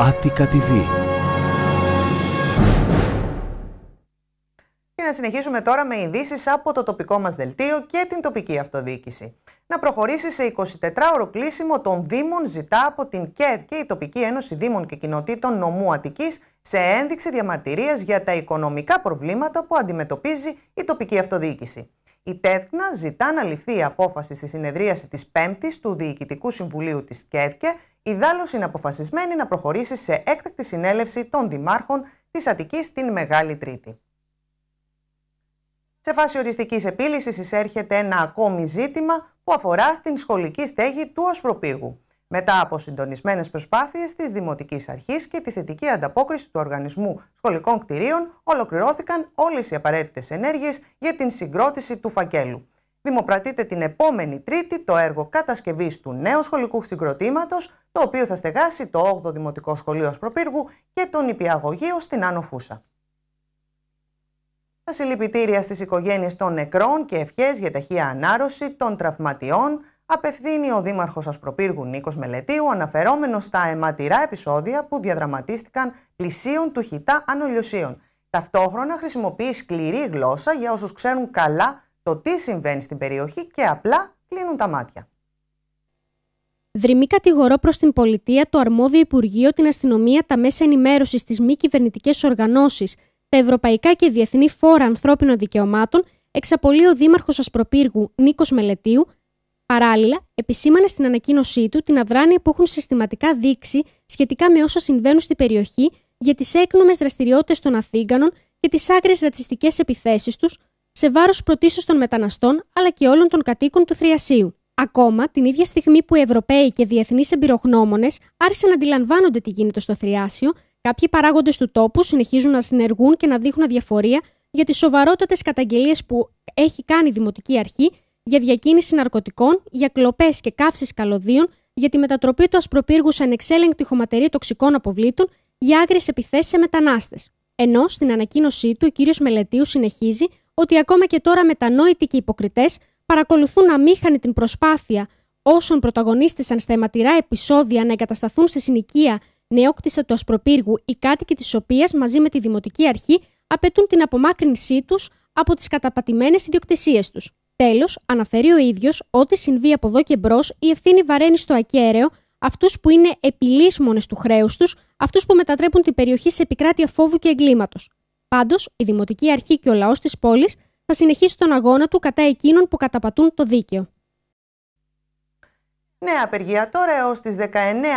Άτικα TV. να συνεχίσουμε τώρα με ειδήσεις από το τοπικό μας δελτίο και την τοπική αυτοδιοίκηση. Να προχωρήσει σε 24ωρο κλείσιμο των Δήμων ζητά από την ΚΕΔ και η Τοπική Ένωση Δήμων και Κοινοτήτων Νομού Αττικής σε ένδειξη διαμαρτυρίας για τα οικονομικά προβλήματα που αντιμετωπίζει η τοπική αυτοδιοίκηση. Η ΤΕΤΚΝΑ ζητά να ληφθεί η απόφαση στη συνεδρίαση της 5ης του Διοικητικού Συμβουλίου της ΚΕΔΚΕ η Ιδάλω είναι αποφασισμένη να προχωρήσει σε έκτακτη συνέλευση των δημάρχων της Αττικής την Μεγάλη Τρίτη. Σε φάση οριστικής επίλυσης εισέρχεται ένα ακόμη ζήτημα που αφορά στην σχολική στέγη του Ασπροπύργου. Μετά από συντονισμένες προσπάθειες της Δημοτικής Αρχής και τη θετική ανταπόκριση του Οργανισμού Σχολικών Κτηρίων, ολοκληρώθηκαν όλες οι απαραίτητες ενέργειες για την συγκρότηση του φακέλου δημοπρατείται την επόμενη Τρίτη το έργο κατασκευής του νέου σχολικού συγκροτήματος, το οποίο θα στεγάσει το 8ο Δημοτικό Σχολείο Ασπροπύργου και τον Υπηαγωγείο στην Άνω Φούσα. Τα συλληπιτήρια στις οικογένειες των νεκρών και ευχές για ταχεία ανάρρωση των τραυματιών απευθύνει ο Δήμαρχος Ασπροπύργου Νίκος Μελετίου αναφερόμενος στα αιματηρά επεισόδια που διαδραματίστηκαν πλησίων του χιτά ανολιοσίων. Ταυτόχρονα χρησιμοποιεί σκληρή γλώσσα για όσους ξέρουν καλά το τι συμβαίνει στην περιοχή και απλά κλείνουν τα μάτια. Δρυμή κατηγορώ προς την πολιτεία, το αρμόδιο Υπουργείο, την αστυνομία, τα μέσα ενημέρωσης, τις μη κυβερνητικές οργανώσεις, τα ευρωπαϊκά και διεθνή φόρα ανθρώπινων δικαιωμάτων, εξαπολύει ο Δήμαρχος Ασπροπύργου Νίκος Μελετίου, παράλληλα επισήμανε στην ανακοίνωσή του την αδράνεια που έχουν συστηματικά δείξει σχετικά με όσα συμβαίνουν στην περιοχή για τις έκνομες δραστηριότητες των Αθήγανων και τις άγριες ρατσιστικές επιθέσεις τους, σε βάρος πρωτίστως των μεταναστών αλλά και όλων των κατοίκων του Θριασίου. Ακόμα, την ίδια στιγμή που οι Ευρωπαίοι και διεθνείς εμπειρογνώμονες άρχισαν να αντιλαμβάνονται τι γίνεται στο Θριάσιο, κάποιοι παράγοντες του τόπου συνεχίζουν να συνεργούν και να δείχνουν αδιαφορία για τις σοβαρότατες καταγγελίες που έχει κάνει η Δημοτική Αρχή για διακίνηση ναρκωτικών, για κλοπές και καύσεις καλωδίων, για τη μετατροπή του ασπροπύργους σε ανεξέλεγκτη χωματερή τοξικών αποβλήτων, για άγριες επιθέσεις σε μετανάστες. Ενώ στην ανακοίνωσή του, ο κύριος Μελετίου συνεχίζει ότι ακόμα και τώρα μετανόητοι και υποκριτές παρακολουθούν αμήχανη την προσπάθεια όσων πρωταγωνίστησαν στα αιματηρά επεισόδια να εγκατασταθούν σε συνοικία νεόκτησα του Ασπροπύργου, οι κάτοικοι της οποίας μαζί με τη Δημοτική Αρχή απαιτούν την απομάκρυνσή τους από τις καταπατημένες ιδιοκτησίες τους. Τέλος, αναφέρει ο ίδιος ότι συμβεί από εδώ και μπρος η ευθύνη βαραίνει στο ακέραιο αυτούς που είναι επιλύσμονες του χρέους τους, αυτούς που μετατρέπουν την περιοχή σε επικράτεια φόβου και εγκλήματος. Πάντως, η Δημοτική Αρχή και ο λαός της πόλης θα συνεχίσει τον αγώνα του κατά εκείνων που καταπατούν το δίκαιο. Νέα απεργία τώρα έως τις 19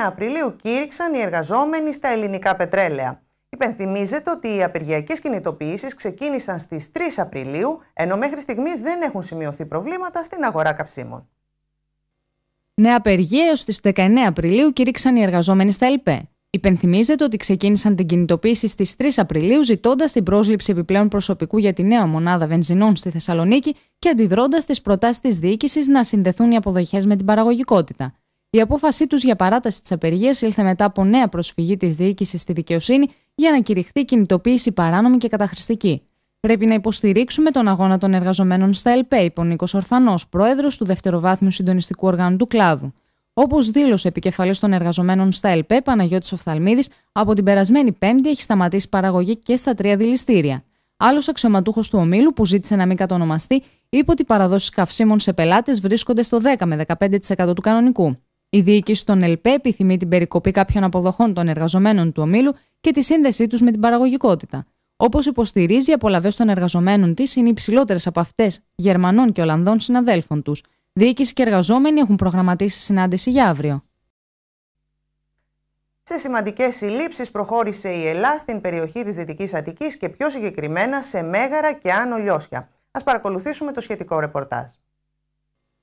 Απριλίου κήρυξαν οι εργαζόμενοι στα ελληνικά πετρέλαια. Υπενθυμίζεται ότι οι απεργιακές κινητοποιήσεις ξεκίνησαν στις 3 Απριλίου, ενώ μέχρι στιγμής δεν έχουν σημειωθεί προβλήματα στην αγορά καυσίμων. Νέα απεργία έως τις 19 Απριλίου κήρυξαν οι εργαζόμενοι στα ΕΛΠΕ. Υπενθυμίζεται ότι ξεκίνησαν την κινητοποίηση στις 3 Απριλίου ζητώντας την πρόσληψη επιπλέον προσωπικού για τη νέα μονάδα βενζινών στη Θεσσαλονίκη και αντιδρώντας τις προτάσεις της διοίκησης να συνδεθούν οι αποδοχές με την παραγωγικότητα. Η απόφασή τους για παράταση της απεργίας ήλθε μετά από νέα προσφυγή της διοίκησης στη δικαιοσύνη για να κηρυχθεί κινητοποίηση παράνομη και καταχρηστική. Πρέπει να υποστηρίξουμε τον αγώνα των εργαζομένων στα ΕΛΠΕ, είπε ο Νίκος Ορφανός, πρόεδρος του δευτεροβάθμιου συντονιστικού οργάνου του κλάδου. Όπως δήλωσε επικεφαλής των εργαζομένων στα ΕΛΠΕ, Παναγιώτης Οφθαλμίδης, από την περασμένη Πέμπτη έχει σταματήσει παραγωγή και στα τρία δηληστήρια. Άλλος αξιωματούχος του ομίλου, που ζήτησε να μην κατονομαστεί, είπε ότι οι παραδόσεις καυσίμων σε πελάτες βρίσκονται στο 10 με 15% του κανονικού. Η διοίκηση των ΕΛΠΕ επιθυμεί την περικοπή κάποιων αποδοχών των εργαζομένων του ομίλου και τη σύνδεσή τους με την παραγωγικότητα. Όπως υποστηρίζει, οι απολαυές των εργαζομένων της είναι υψηλότερες από αυτές Γερμανών και Ολλανδών συναδέλφων τους. Διοίκηση και εργαζόμενοι έχουν προγραμματίσει συνάντηση για αύριο. Σε σημαντικές συλλήψεις προχώρησε η Ελλάδα στην περιοχή της Δυτικής Αττικής και πιο συγκεκριμένα σε Μέγαρα και Άνω Λιώσια. Ας παρακολουθήσουμε το σχετικό ρεπορτάζ.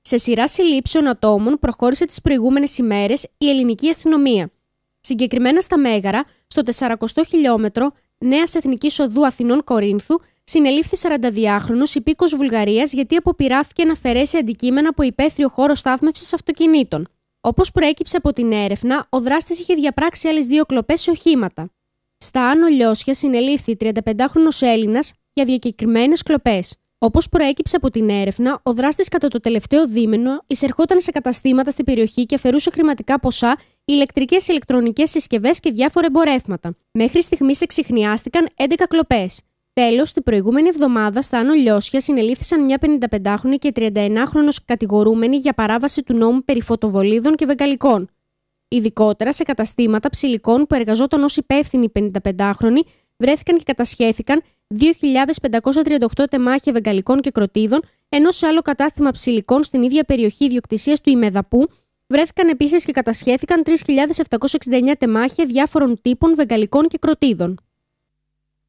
Σε σειρά συλλήψεων ατόμων προχώρησε τις προηγούμενες ημέρες η ελληνική αστυνομία. Συγκεκριμένα στα Μέγαρα, στο 400 χιλιόμετρο νέας Εθνικής Οδού Αθηνών Κορίνθου, συνελήφθη 42χρονο υπήκος Βουλγαρίας γιατί αποπειράθηκε να αφαιρέσει αντικείμενα από υπαίθριο χώρο στάθμευσης αυτοκινήτων. Όπως προέκυψε από την έρευνα, ο δράστης είχε διαπράξει άλλες δύο κλοπές σε οχήματα. Στα Άνω Λιώσια συνελήφθη 35χρονο Έλληνας για διακεκριμένες κλοπές. Όπως προέκυψε από την έρευνα, ο δράστης κατά το τελευταίο δίμηνο εισερχόταν σε καταστήματα στην περιοχή και αφαιρούσε χρηματικά ποσά, ηλεκτρικές ηλεκτρονικές συσκευές και διάφορα εμπορεύματα. Μέχρι στιγμής εξηχνιάστηκαν 11 κλοπές. Τέλος, την προηγούμενη εβδομάδα στα Άνω Λιώσια συνελήφθησαν μια 55χρονη και 39χρονο κατηγορούμενοι για παράβαση του νόμου περί φωτοβολίδων και βεγγαλικών. Ειδικότερα σε καταστήματα ψηλικών που εργαζόταν ως υπεύθυνοι 55χρονοι, βρέθηκαν και κατασχέθηκαν 2.538 τεμάχια βεγγαλικών και κροτίδων, ενώ σε άλλο κατάστημα ψηλικών στην ίδια περιοχή ιδιοκτησίας του Ιμεδαπού βρέθηκαν επίσης και κατασχέθηκαν 3.769 τεμάχια διάφορων τύπων βεγγαλικών και κροτίδων.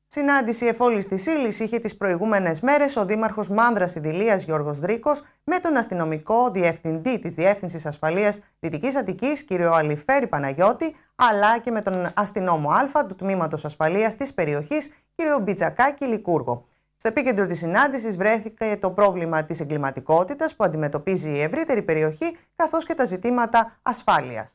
Συνάντηση εφόλης της ύλης είχε τις προηγούμενες μέρες ο Δήμαρχος Μάνδρας Ιδηλίας Γιώργος Δρίκος με τον αστυνομικό διευθυντή της Διεύθυνσης Ασφαλείας Δυτικής Αττικής κ. Αλιφέρη Παναγιώτη, αλλά και με τον αστυνόμο Α του Τμήματος Ασφαλείας της περιοχής κ. Μπιτζακάκη Λικούργο. Στο επίκεντρο της συνάντησης βρέθηκε το πρόβλημα της εγκληματικότητας που αντιμετωπίζει η ευρύτερη περιοχή καθώς και τα ζητήματα ασφάλειας.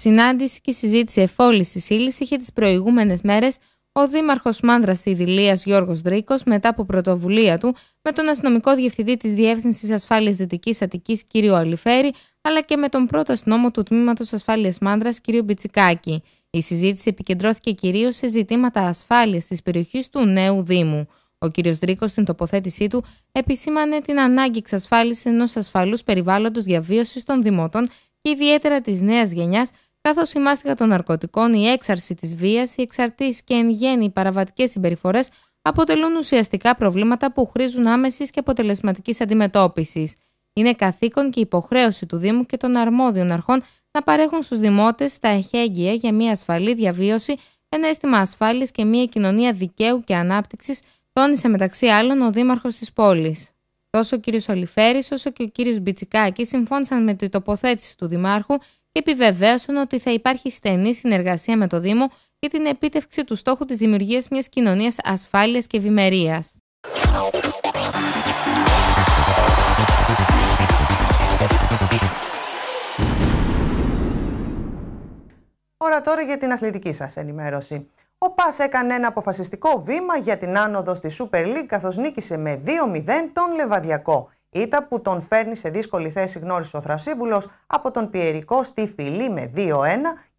Συνάντηση και συζήτηση τη ύλης είχε τις προηγούμενες μέρες ο Δήμαρχος Μάνδρας Ιδηλίας Γιώργος Δρίκος μετά από πρωτοβουλία του με τον αστυνομικό διευθυντή της Διεύθυνσης Ασφάλειας Δυτικής Αττικής κ. Αλιφέρη αλλά και με τον πρώτο αστυνόμο του Τμήματος Ασφάλειας Μάνδρας κ. Μπιτσικάκη. Η συζήτηση επικεντρώθηκε κυρίως σε ζητήματα ασφάλειας της περιοχής του νέου Δήμου. Ο κ. Δρίκος στην τοποθέτησή του επισήμανε την ανάγκη εξασφάλισης ενός ασφαλούς περιβάλλοντος διαβίωσης των δημοτών και ιδιαίτερα της νέας γενιάς καθώς η μάστιγα των ναρκωτικών, η έξαρση της βίας, οι εξαρτήσεις και εν γέννη οι παραβατικές συμπεριφορές αποτελούν ουσιαστικά προβλήματα που χρήζουν άμεσης και αποτελεσματικής αντιμετώπισης. Είναι καθήκον και υποχρέωση του Δήμου και των αρμόδιων αρχών να παρέχουν στους δημότες τα εχέγγυα για μια ασφαλή διαβίωση, ένα αίσθημα ασφάλειας και μια κοινωνία δικαίου και ανάπτυξης, τόνισε μεταξύ άλλων ο Δήμαρχος της πόλης. Τόσο ο κ. Ολιφέρη όσο και ο κ. Μπιτσικάκης συμφώνησαν με την τοποθέτηση του Δημάρχου επιβεβαίωσαν ότι θα υπάρχει στενή συνεργασία με το Δήμο για την επίτευξη του στόχου της δημιουργίας μιας κοινωνίας ασφάλειας και ευημερίας. Ώρα τώρα για την αθλητική σας ενημέρωση. Ο Πας έκανε ένα αποφασιστικό βήμα για την άνοδο στη Super League καθώς νίκησε με 2-0 τον Λεβαδιακό. Ήτα που τον φέρνει σε δύσκολη θέση γνώρισε ο Θρασίβουλος από τον Πιερικό στη Φιλή με 2-1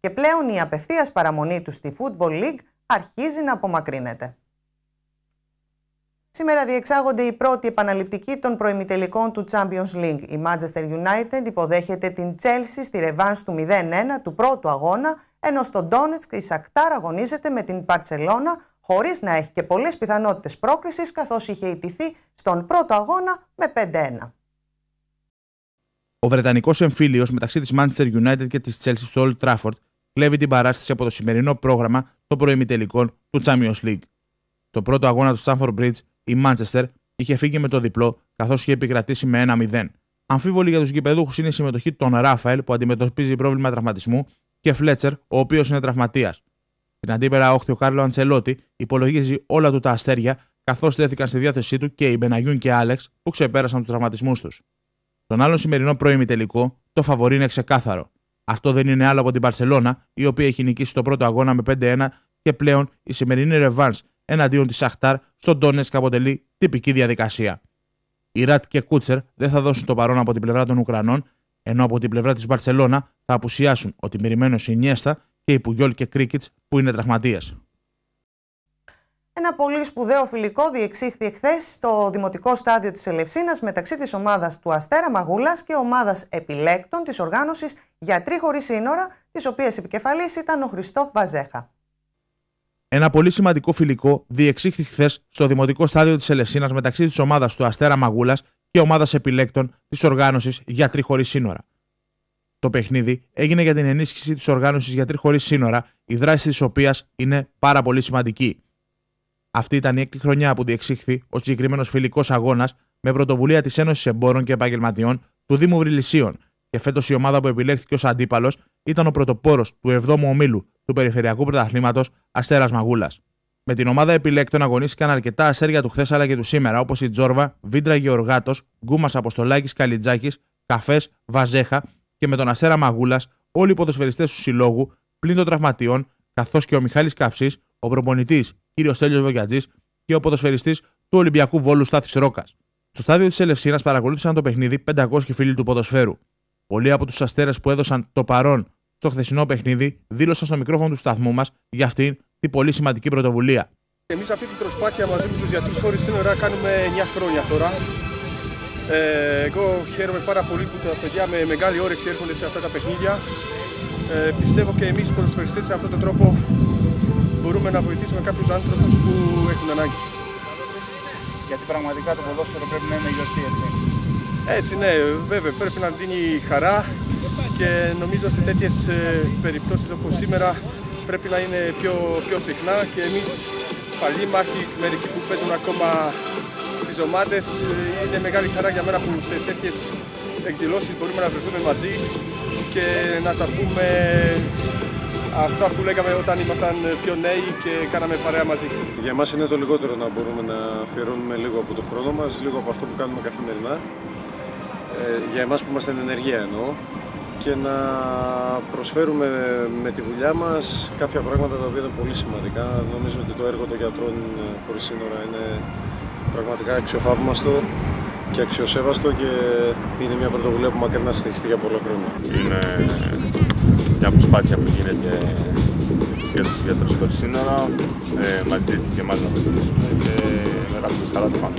και πλέον η απευθείας παραμονή του στη Football League αρχίζει να απομακρύνεται. Σήμερα διεξάγονται οι πρώτοι επαναληπτικοί των προημιτελικών του Champions League. Η Manchester United υποδέχεται την Chelsea στη Revanche του 0-1 του πρώτου αγώνα, ενώ στο Donetsk η Shakhtar αγωνίζεται με την Barcelona, χωρίς να έχει και πολλές πιθανότητες πρόκρισης, καθώς είχε ιτηθεί στον πρώτο αγώνα με 5-1. Ο Βρετανικός εμφύλιος μεταξύ της Manchester United και της Chelsea στο Old Trafford κλέβει την παράσταση από το σημερινό πρόγραμμα των προημιτελικών του Champions League. Στο πρώτο αγώνα του Stamford Bridge, η Manchester είχε φύγει με το διπλό, καθώς είχε επικρατήσει με 1-0. Αμφίβολη για τους γηπεδούχους είναι η συμμετοχή των Ράφαελ που αντιμετωπίζει πρόβλημα τραυματισμού και Φλέτσερ, ο οποίος είναι τραυματίας. Στην αντίπερα όχθη ο Κάρλο Αντσελότη υπολογίζει όλα του τα αστέρια καθώς τέθηκαν στη διάθεσή του και οι Μπεναγιούν και Άλεξ που ξεπέρασαν τους τραυματισμούς τους. Στον άλλον σημερινό πρώιμη τελικό, το φαβορή είναι ξεκάθαρο. Αυτό δεν είναι άλλο από την Παρσελώνα, η οποία έχει νικήσει το πρώτο αγώνα με 5-1 και πλέον η σημερινή ρεβάν εναντίον της Σαχτάρ στον Τόνεσκ αποτελεί τυπική διαδικασία. Οι Ρατ και Κούτσερ δεν θα δώσουν το παρόν από την πλευρά των Ουκρανών, ενώ από την πλευρά της Μπαρσελώνα θα απουσιάσουν ο τιμηρημένος Ινιέστα και η Πουγιόλ και Κρίκιτς που είναι τραυματίες. Ένα πολύ σπουδαίο φιλικό διεξήχθη εχθές στο δημοτικό στάδιο της Ελευσίνας μεταξύ της ομάδας του Αστέρα Μαγούλας και ομάδας επιλέκτων της οργάνωσης Γιατροί Χωρίς Σύνορα, τη οποία επικεφαλής ήταν ο Χριστόφ Βαζέχα. Ένα πολύ σημαντικό φιλικό διεξήχθη χθες στο δημοτικό στάδιο της Ελευσίνας μεταξύ της ομάδας του Αστέρα Μαγούλας και ομάδας επιλέκτων της οργάνωσης Γιατροί Χωρίς Σύνορα. Το παιχνίδι έγινε για την ενίσχυση της οργάνωσης Γιατροί Χωρίς Σύνορα, η δράση της οποίας είναι πάρα πολύ σημαντική. Αυτή ήταν η έκτη χρονιά που διεξήχθη ο συγκεκριμένος φιλικός αγώνας με πρωτοβουλία της Ένωσης Εμπόρων και Επαγγελματιών του Δήμου Βρυλισίων και φέτος η ομάδα που επιλέχθηκε ως αντίπαλος ήταν ο πρωτοπόρος του 7ου ομίλου του Περιφερειακού Πρωταθλήματος Αστέρας Μαγούλας. Με την ομάδα επιλέκτων αγωνίστηκαν αρκετά αστέρια του χθες αλλά και του σήμερα, όπως η Τζόρβα, Βίντρα Γεωργάτος, Γκούμας Αποστολάκης Καλιτζάκης, Καφές, Βαζέχα και με τον Αστέρα Μαγούλας, όλοι οι ποδοσφαιριστές του συλλόγου, πλην των τραυματιών, καθώς και ο Μιχάλης Καψή, ο προπονητής κ. Στέλιος Βογιατζής και ο ποδοσφαιριστής του Ολυμπιακού Βόλου Στάθης Ρόκας. Στο στάδιο της Ελευσίνας παρακολούθησαν το παιχνίδι 500 φίλοι του ποδοσφαίρου. Πολλοί από τους αστέρες που έδωσαν το παρόν στο χθεσινό παιχνίδι δήλωσαν στο μικρόφωνο του σταθμού μας για αυτήν την πολύ σημαντική πρωτοβουλία. Εμείς αυτή την προσπάθεια μαζί με τους γιατρούς χωρίς σύνορα κάνουμε 9 χρόνια τώρα. Ε, εγώ χαίρομαι πάρα πολύ που τα παιδιά με μεγάλη όρεξη έρχονται σε αυτά τα παιχνίδια. Ε, πιστεύω και εμείς οι σε αυτόν τον τρόπο μπορούμε να βοηθήσουμε κάποιους άνθρωπους που έχουν ανάγκη. Γιατί πραγματικά το ποδόσφαιρο πρέπει να είναι γιορτή, έτσι. Έτσι, ναι, βέβαια, πρέπει να δίνει χαρά και νομίζω σε τέτοιες ε, περιπτώσεις όπως σήμερα πρέπει να είναι πιο, πιο συχνά και εμείς παλιοί μάχοι, μερικοί που παίζουν ακόμα ε, είναι μεγάλη χαρά για μένα που σε τέτοιες εκδηλώσεις μπορούμε να βρεθούμε μαζί και να τα πούμε αυτά που λέγαμε όταν ήμασταν πιο νέοι και κάναμε παρέα μαζί. Για μας είναι το λιγότερο να μπορούμε να αφιερώνουμε λίγο από το χρόνο μας, λίγο από αυτό που κάνουμε καθημερινά. Ε, για εμάς που είμαστε εν ενεργεία εννοώ και να προσφέρουμε με τη δουλειά μας κάποια πράγματα τα οποία είναι πολύ σημαντικά. Νομίζω ότι το έργο των γιατρών ε, χωρίς σύνορα είναι πραγματικά αξιοθαύμαστο και αξιοσέβαστο και είναι μια πρωτοβουλία που μακρινά να συνεχιστεί για πολλά χρόνια. Είναι μια προσπάθεια που γίνεται για τους ιδιαίτερους χωρίς σύνορα, ε, μας και εμάς να βοηθήσουμε και να καλά το πάνω.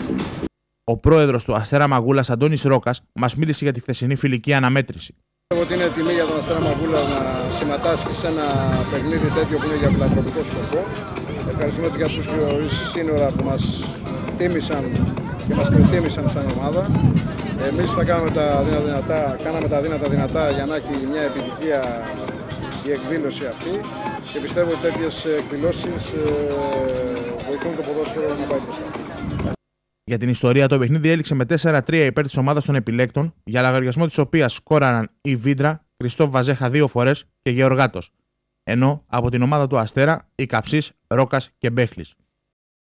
Ο πρόεδρος του Αστέρα Μαγούλας Αντώνης Ρόκας μας μίλησε για τη χθεσινή φιλική αναμέτρηση. Πιστεύω ότι είναι τιμή για τον Αστέρα Μαγούλας να συμμετάσχει σε ένα παιχνίδι τέτοιο που είναι για φιλανθρωπικό σκοπό. Ευχαριστούμε του γιατρού χωρίς σύνορα που μας εκτίμησαν και μας προτίμησαν σαν ομάδα. Εμείς θα κάνουμε τα δύνατα δυνατά, κάναμε τα δύνατα δυνατά για να έχει μια επιτυχία η εκδήλωση αυτή και πιστεύω ότι τέτοιες εκδηλώσεις ε, βοηθούν το ποδόσφαιρο να πάει μπροστά. Για την ιστορία, το παιχνίδι έληξε με 4-3 υπέρ της ομάδας των επιλέκτων, για λαγαριασμό της οποίας σκόραναν η Βίτρα, Χριστό Βαζέχα δύο φορές και Γεωργάτος. Ενώ από την ομάδα του Αστέρα η Καψής, Ρόκας και Μπέχλης.